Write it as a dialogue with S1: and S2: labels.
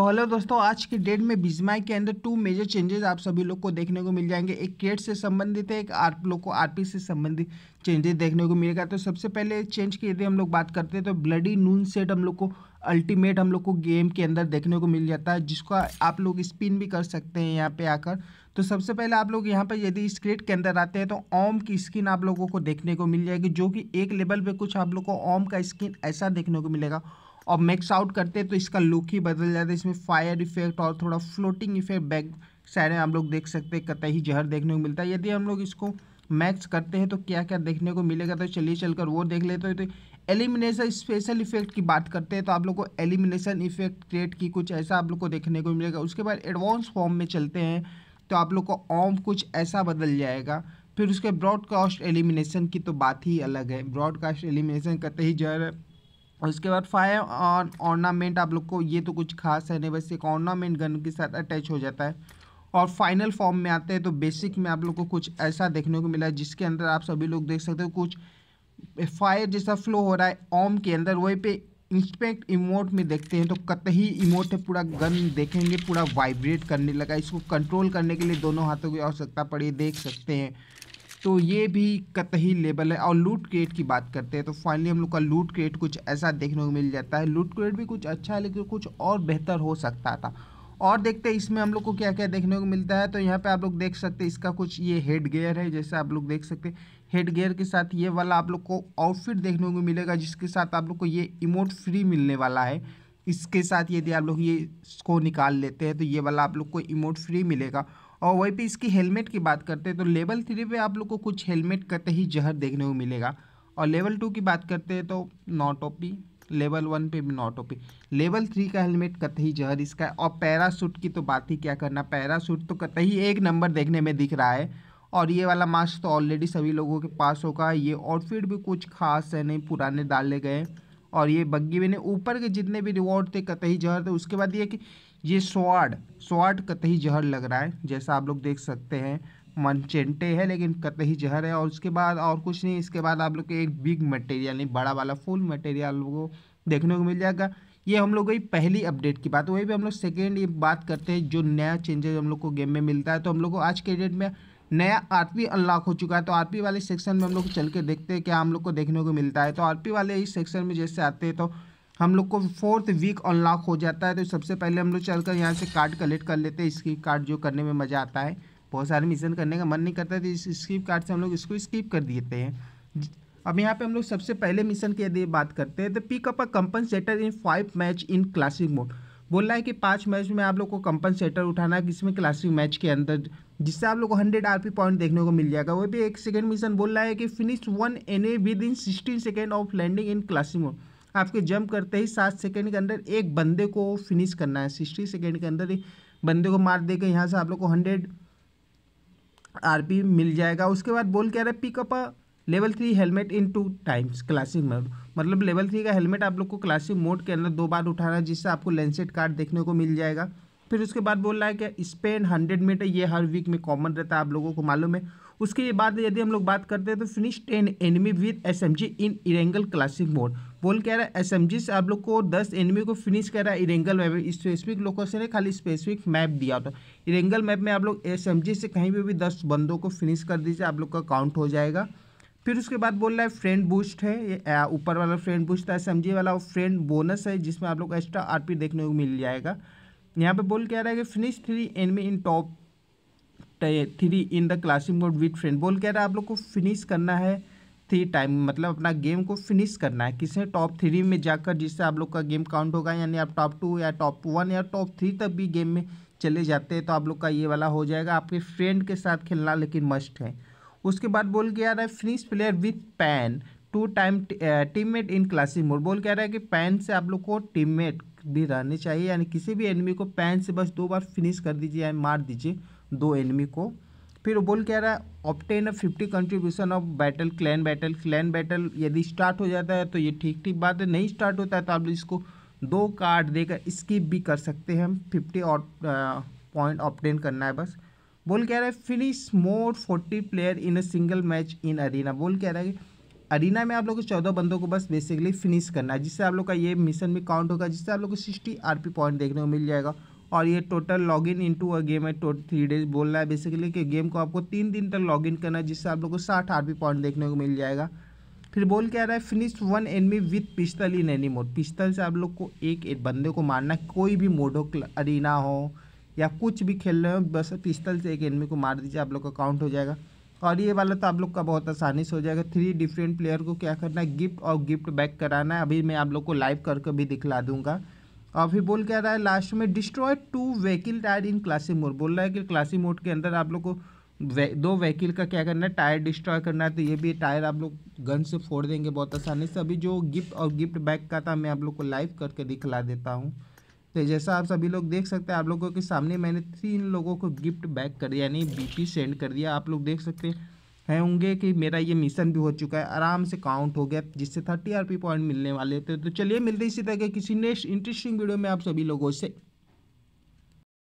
S1: तो हेलो दोस्तों आज के डेट में बिजमाई के अंदर टू मेजर चेंजेस आप सभी लोग को देखने को मिल जाएंगे एक केट से संबंधित है एक आर लोग को आरपी से संबंधित चेंजेस देखने को मिलेगा तो सबसे पहले चेंज की यदि हम लोग बात करते हैं तो ब्लडी नून सेट हम लोग को अल्टीमेट हम लोग को गेम के अंदर देखने को मिल जाता है जिसको आप लोग स्पिन भी कर सकते हैं यहाँ पर आकर तो सबसे पहले आप लोग यहाँ पर यदि इस क्रेट के अंदर आते हैं तो ओम की स्किन आप लोगों को देखने को मिल जाएगी जो कि एक लेवल पर कुछ आप लोग को ओम का स्किन ऐसा देखने को मिलेगा और मैक्स आउट करते हैं तो इसका लुक ही बदल जाता है इसमें फायर इफेक्ट और थोड़ा फ्लोटिंग इफेक्ट बैक साइड में हम लोग देख सकते हैं कतई जहर देखने को मिलता है यदि हम लोग इसको मैक्स करते हैं तो क्या क्या देखने को मिलेगा तो चलिए चलकर वो देख लेते हैं तो एलिमिनेशन स्पेशल इफेक्ट की बात करते हैं तो आप लोग को एलिमिनेशन इफेक्ट क्रिएट की कुछ ऐसा आप लोग को देखने को मिलेगा उसके बाद एडवांस फॉर्म में चलते हैं तो आप लोग को ऑम कुछ ऐसा बदल जाएगा फिर उसके ब्रॉडकास्ट एलिमिनेशन की तो बात ही अलग है ब्रॉडकास्ट एलिमिनेशन करते ही जहर उसके बाद फायर और ऑर्नामेंट आप लोग को ये तो कुछ खास है नहीं बस एक ऑर्नामेंट गन के साथ अटैच हो जाता है और फाइनल फॉर्म में आते हैं तो बेसिक में आप लोग को कुछ ऐसा देखने को मिला है जिसके अंदर आप सभी लोग देख सकते हो कुछ फायर जैसा फ्लो हो रहा है ओम के अंदर वहीं पे इंस्पेक्ट इमोट में देखते हैं तो कतही इमोट है पूरा गन देखेंगे पूरा वाइब्रेट करने लगा इसको कंट्रोल करने के लिए दोनों हाथों की आवश्यकता पड़ी देख सकते हैं तो ये भी कतही लेबल है और लूट क्रिएट की बात करते हैं तो फाइनली हम लोग का लूट क्रिएट कुछ ऐसा देखने को मिल जाता है लूट क्रिएट भी कुछ अच्छा है लेकिन कुछ और बेहतर हो सकता था और देखते हैं इसमें हम लोग को क्या क्या देखने को मिलता है तो यहाँ पे आप लोग देख सकते हैं इसका कुछ ये हेड गेयर है जैसे आप लोग देख सकते हैं हेड गेयर के साथ ये वाला आप लोग को आउटफिट देखने को मिलेगा जिसके साथ आप लोग को ये इमोट फ्री मिलने वाला है इसके साथ यदि आप लोग ये इसको निकाल लेते हैं तो ये वाला आप लोग को इमोट फ्री मिलेगा और वहीं पे इसकी हेलमेट की बात करते हैं तो लेवल थ्री पे आप लोग को कुछ हेलमेट कते ही जहर देखने को मिलेगा और लेवल टू की बात करते हैं तो नॉटोपी लेवल वन पे भी नॉट ओपी लेवल थ्री का हेलमेट कतही जहर इसका है और पैरासूट की तो बात ही क्या करना पैरासूट तो कतही एक नंबर देखने में दिख रहा है और ये वाला मास्क तो ऑलरेडी सभी लोगों के पास होगा ये आउटफिट भी कुछ खास है नहीं पुराने डाले गए और ये बग्गी मैंने ऊपर के जितने भी रिवॉर्ड थे कतई जहर थे उसके बाद ये कि ये स्वाड स्वाड कतई जहर लग रहा है जैसा आप लोग देख सकते हैं मनचेंटे है लेकिन कतई जहर है और उसके बाद और कुछ नहीं इसके बाद आप लोग को एक बिग मटेरियल नहीं बड़ा वाला फुल मटेरियल को देखने को मिल जाएगा ये हम लोग की पहली अपडेट की बात वही भी हम लोग सेकेंड ये बात करते हैं जो नया चेंजेज हम लोग को गेम में मिलता है तो हम लोग को आज के डेट में नया आरपी अनलॉक हो चुका है तो आरपी वाले सेक्शन में हम लोग चल के देखते हैं क्या हम लोग को देखने को मिलता है तो आरपी वाले इस सेक्शन में जैसे आते हैं तो हम लोग को फोर्थ वीक अनलॉक हो जाता है तो सबसे पहले हम लोग चलकर यहाँ से कार्ड कलेक्ट कर लेते हैं स्किप कार्ड जो करने में मज़ा आता है बहुत सारे मिशन करने का मन नहीं करता तो इस स्किप कार्ड से हम लोग इसको स्किप कर देते हैं अब यहाँ पे हम लोग सबसे पहले मिशन की बात करते हैं तो pickup a compensator in five match in classic mode बोल रहा है कि पाँच मैच में आप लोग को कंपनसेटर उठाना है किसमें क्लासिक मैच के अंदर जिससे आप लोग को हंड्रेड आर पी पॉइंट देखने को मिल जाएगा वो भी एक सेकेंड मिशन बोल रहा है कि finish one enemy within sixteen second of landing in classic mode आपके जंप करते ही सात सेकेंड के अंदर एक बंदे को फिनिश करना है सिक्सटी सेकेंड के अंदर बंदे को मार देकर यहाँ से आप लोग को हंड्रेड आर मिल जाएगा उसके बाद बोल क्या रहा है pick up level three helmet in two times classic mode मतलब लेवल थ्री का हेलमेट आप लोग को क्लासिक मोड के अंदर दो बार उठाना है जिससे आपको लेंसेट कार्ड देखने को मिल जाएगा फिर उसके बाद बोल रहा है कि स्पेन हंड्रेड मीटर ये हर वीक में कॉमन रहता है आप लोगों को मालूम है उसके बाद यदि हम लोग बात करते हैं तो finish ten enemy with S M G in Erangel classic mode बोल कह रहा है एस एम जी से आप लोग को दस एनिमी को फिनिश कर रहा है इरेंगल मैप में स्पेसिफिक लोकेशन है खाली स्पेसिफिक मैप दिया होता है इरेंगल मैप में आप लोग एस एम जी से कहीं पर भी दस बंदों को फिनिश कर दीजिए आप लोग का काउंट हो जाएगा फिर उसके बाद बोल रहा है फ्रेंड बूस्ट है ऊपर वाला फ्रेंड बूस्ट था एस एम जी वाला फ्रेंड बोनस है जिसमें आप लोग को एक्स्ट्रा आर पी देखने को मिल जाएगा यहाँ पे बोल क्या रहा है कि finish three enemy in top three in the classic mode with friend बोल कह रहा है आप लोग को फिनिश करना है थ्री टाइम मतलब अपना गेम को फिनिश करना है किसे टॉप थ्री में जाकर जिससे आप लोग का गेम काउंट होगा यानी आप टॉप टू या टॉप वन या टॉप थ्री तक भी गेम में चले जाते हैं तो आप लोग का ये वाला हो जाएगा आपके फ्रेंड के साथ खेलना लेकिन मस्ट है उसके बाद बोल के आ रहा है finish player with pan two time teammate in classic mode बोल कह रहा है कि पैन से आप लोग को टीममेट भी रहनी चाहिए यानी किसी भी एनिमी को पैन से बस दो बार फिनिश कर दीजिए यानी मार दीजिए दो एनिमी को फिर बोल कह रहा है obtain a fifty contribution of battle clan battle clan battle यदि स्टार्ट हो जाता है तो ये ठीक ठीक बात है नहीं स्टार्ट होता है तो आप इसको दो कार्ड देकर स्किप भी कर सकते हैं हम फिफ्टी और पॉइंट ऑप्टेन करना है बस बोल कह रहा है finish more forty player in a single match in arena बोल कह रहा है अरीना में आप लोग को चौदह बंदों को बस बेसिकली फिनिश करना है जिससे आप लोग का ये मिशन भी काउंट होगा जिससे आप लोग को सिक्सटी आर पॉइंट देखने को मिल जाएगा और ये total log in into a game है टोटल थ्री डेज बोल रहा है बेसिकली कि गेम को आपको तीन दिन तक लॉग इन करना है जिससे आप लोग को साठ आर पॉइंट देखने को मिल जाएगा फिर बोल क्या रहा है finish one enemy with pistol in any mode pistol से आप लोग को एक एक बंदे को मारना कोई भी मोड हो अरीना हो या कुछ भी खेल रहे हो बस पिस्तल से एक एनमी को मार दीजिए आप लोग का काउंट हो जाएगा और ये वाला तो आप लोग का बहुत आसानी से हो जाएगा थ्री डिफरेंट प्लेयर को क्या करना है गिफ्ट और गिफ्ट बैक कराना है अभी मैं आप लोग को लाइव करके भी दिखला दूंगा और फिर बोल क्या रहा है लास्ट में destroy two vehicle tyre in classic mode बोल रहा है कि क्लासी मोड के अंदर आप लोग को वे, दो व्हीकिल का क्या करना है टायर डिस्ट्रॉय करना है तो ये भी टायर आप लोग गन से फोड़ देंगे बहुत आसानी से अभी जो गिफ्ट और गिफ्ट बैक का था मैं आप लोग को लाइव करके दिखला देता हूँ तो जैसा आप सभी लोग देख सकते हैं आप लोगों के सामने मैंने तीन लोगों को गिफ्ट बैक कर दिया यानी बीपी सेंड कर दिया आप लोग देख सकते हैं होंगे कि मेरा ये मिशन भी हो चुका है आराम से काउंट हो गया जिससे थर्टी आर पॉइंट मिलने वाले थे तो चलिए मिलते इसी तरह के किसी नेक्स्ट इंटरेस्टिंग वीडियो में आप सभी लोगों से